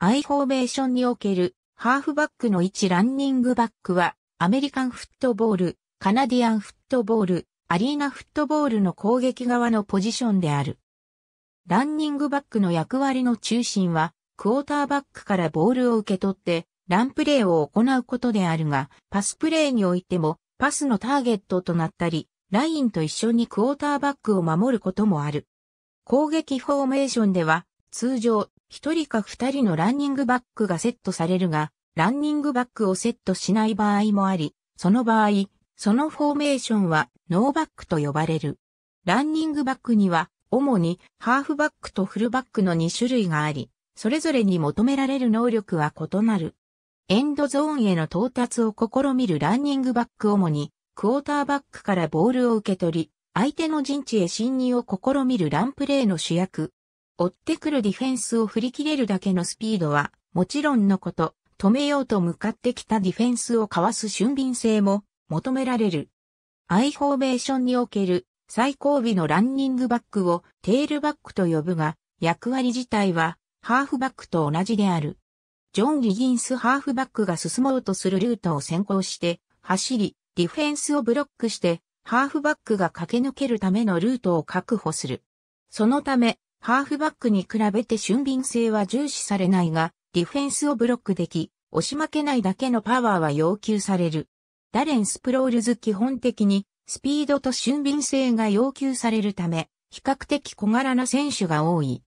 アイフォーメーションにおけるハーフバックの位置ランニングバックはアメリカンフットボール、カナディアンフットボール、アリーナフットボールの攻撃側のポジションである。ランニングバックの役割の中心はクォーターバックからボールを受け取ってランプレーを行うことであるが、パスプレーにおいてもパスのターゲットとなったり、ラインと一緒にクォーターバックを守ることもある。攻撃フォーメーションでは、通常一人か二人のランニングバックがセットされるが、ランニングバックをセットしない場合もあり、その場合、そのフォーメーションはノーバックと呼ばれる。ランニングバックには、主にハーフバックとフルバックの2種類があり、それぞれに求められる能力は異なる。エンドゾーンへの到達を試みるランニングバック主に、クォーターバックからボールを受け取り、相手の陣地へ侵入を試みるランプレーの主役、追ってくるディフェンスを振り切れるだけのスピードは、もちろんのこと、止めようと向かってきたディフェンスをかわす俊敏性も求められる。アイフォーメーションにおける最後尾のランニングバックをテールバックと呼ぶが、役割自体はハーフバックと同じである。ジョン・リギンスハーフバックが進もうとするルートを先行して走り、ディフェンスをブロックしてハーフバックが駆け抜けるためのルートを確保する。そのため、ハーフバックに比べて俊敏性は重視されないが、ディフェンスをブロックでき、押し負けないだけのパワーは要求される。ダレン・スプロールズ基本的に、スピードと俊敏性が要求されるため、比較的小柄な選手が多い。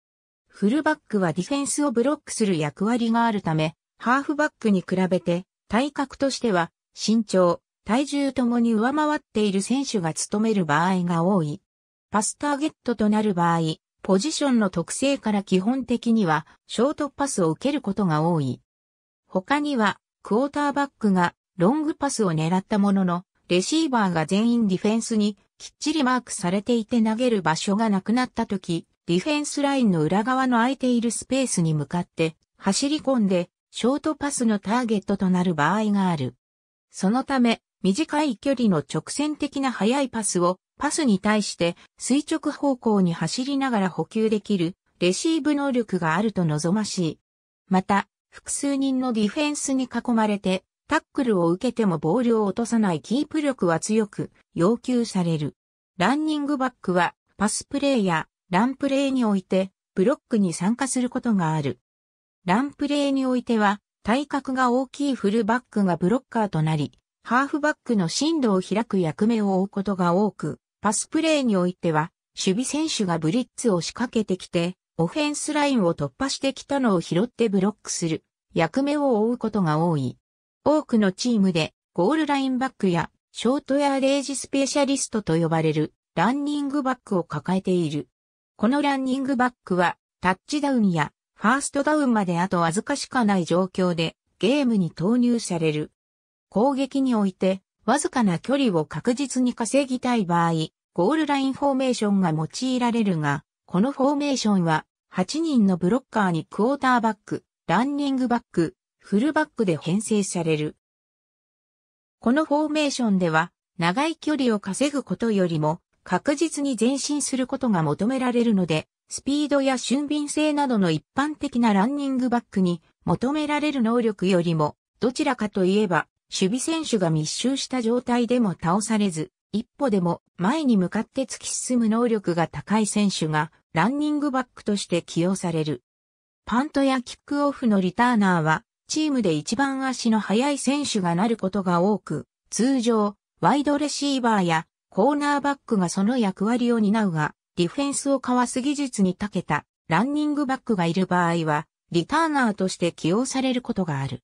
フルバックはディフェンスをブロックする役割があるため、ハーフバックに比べて、体格としては、身長、体重ともに上回っている選手が務める場合が多い。パスターゲットとなる場合、ポジションの特性から基本的にはショートパスを受けることが多い。他には、クォーターバックがロングパスを狙ったものの、レシーバーが全員ディフェンスにきっちりマークされていて投げる場所がなくなった時、ディフェンスラインの裏側の空いているスペースに向かって走り込んでショートパスのターゲットとなる場合がある。そのため、短い距離の直線的な速いパスをパスに対して垂直方向に走りながら補給できるレシーブ能力があると望ましい。また、複数人のディフェンスに囲まれてタックルを受けてもボールを落とさないキープ力は強く要求される。ランニングバックはパスプレーやランプレーにおいてブロックに参加することがある。ランプレーにおいては体格が大きいフルバックがブロッカーとなり、ハーフバックの進路を開く役目を負うことが多く、パスプレーにおいては、守備選手がブリッツを仕掛けてきて、オフェンスラインを突破してきたのを拾ってブロックする役目を負うことが多い。多くのチームでゴールラインバックやショートやレージスペシャリストと呼ばれるランニングバックを抱えている。このランニングバックはタッチダウンやファーストダウンまであとわずかしかない状況でゲームに投入される。攻撃において、わずかな距離を確実に稼ぎたい場合、ゴールラインフォーメーションが用いられるが、このフォーメーションは、8人のブロッカーにクォーターバック、ランニングバック、フルバックで編成される。このフォーメーションでは、長い距離を稼ぐことよりも、確実に前進することが求められるので、スピードや俊敏性などの一般的なランニングバックに求められる能力よりも、どちらかといえば守備選手が密集した状態でも倒されず、一歩でも前に向かって突き進む能力が高い選手がランニングバックとして起用される。パントやキックオフのリターナーはチームで一番足の速い選手がなることが多く、通常ワイドレシーバーやコーナーバックがその役割を担うが、ディフェンスをかわす技術に長けたランニングバックがいる場合は、リターナーとして起用されることがある。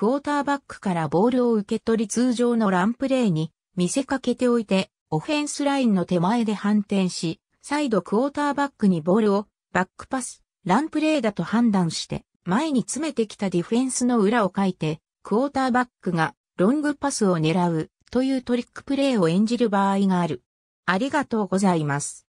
クォーターバックからボールを受け取り通常のランプレーに見せかけておいて、オフェンスラインの手前で反転し、再度クォーターバックにボールをバックパス、ランプレーだと判断して、前に詰めてきたディフェンスの裏をかいて、クォーターバックがロングパスを狙うというトリックプレーを演じる場合がある。ありがとうございます。